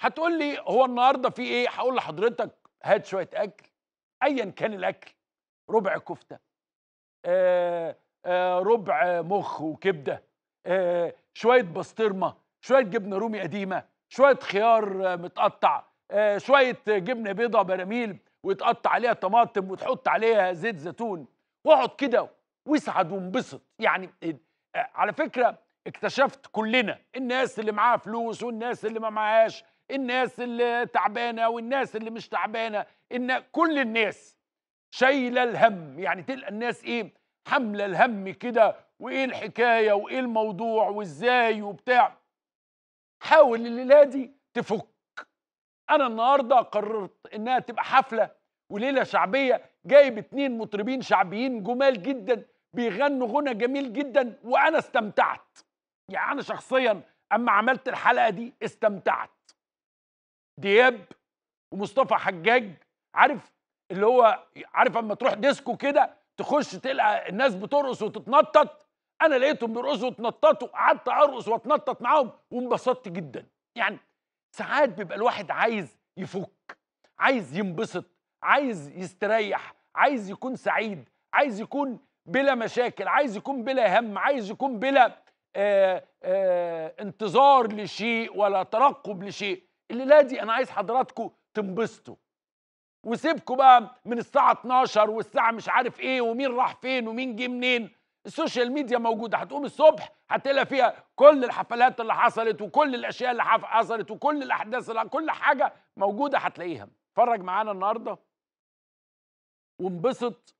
هتقول لي هو النهارده في ايه هقول لحضرتك هات شويه اكل ايا كان الاكل ربع كفته آآ آه، آآ آه، ربع مخ وكبده آه، شويه بسطرمه شويه جبنه رومي قديمه شويه خيار متقطع شويه جبنه بيضاء براميل ويتقطع عليها طماطم وتحط عليها زيت زيتون واقعد كده واسعد وانبسط يعني إيه؟ على فكره اكتشفت كلنا الناس اللي معاها فلوس والناس اللي ما معهاش الناس اللي تعبانه والناس اللي مش تعبانه ان كل الناس شايله الهم يعني تلقى الناس ايه حمله الهم كده وايه الحكايه وايه الموضوع وازاي وبتاع حاول الليله دي تفك انا النهارده قررت انها تبقى حفله وليله شعبيه جايب اتنين مطربين شعبيين جمال جدا بيغنوا غنى جميل جدا وانا استمتعت يعني انا شخصيا اما عملت الحلقه دي استمتعت دياب ومصطفى حجاج عارف اللي هو عارف اما تروح ديسكو كده تخش تلقى الناس بترقص وتتنطط انا لقيتهم بيرقصوا وتنططوا قعدت ارقص واتنطط معاهم وانبسطت جدا يعني ساعات بيبقى الواحد عايز يفك عايز ينبسط عايز يستريح عايز يكون سعيد عايز يكون بلا مشاكل عايز يكون بلا هم عايز يكون بلا آآ آه، آآ آه، انتظار لشيء ولا ترقب لشيء الليله دي انا عايز حضراتكم تنبسطوا وسيبكم بقى من الساعه 12 والساعه مش عارف ايه ومين راح فين ومين جه منين السوشيال ميديا موجوده هتقوم الصبح هتلاقي فيها كل الحفلات اللي حصلت وكل الاشياء اللي حصلت وكل الاحداث اللي كل حاجه موجوده هتلاقيها اتفرج معانا النهارده وانبسط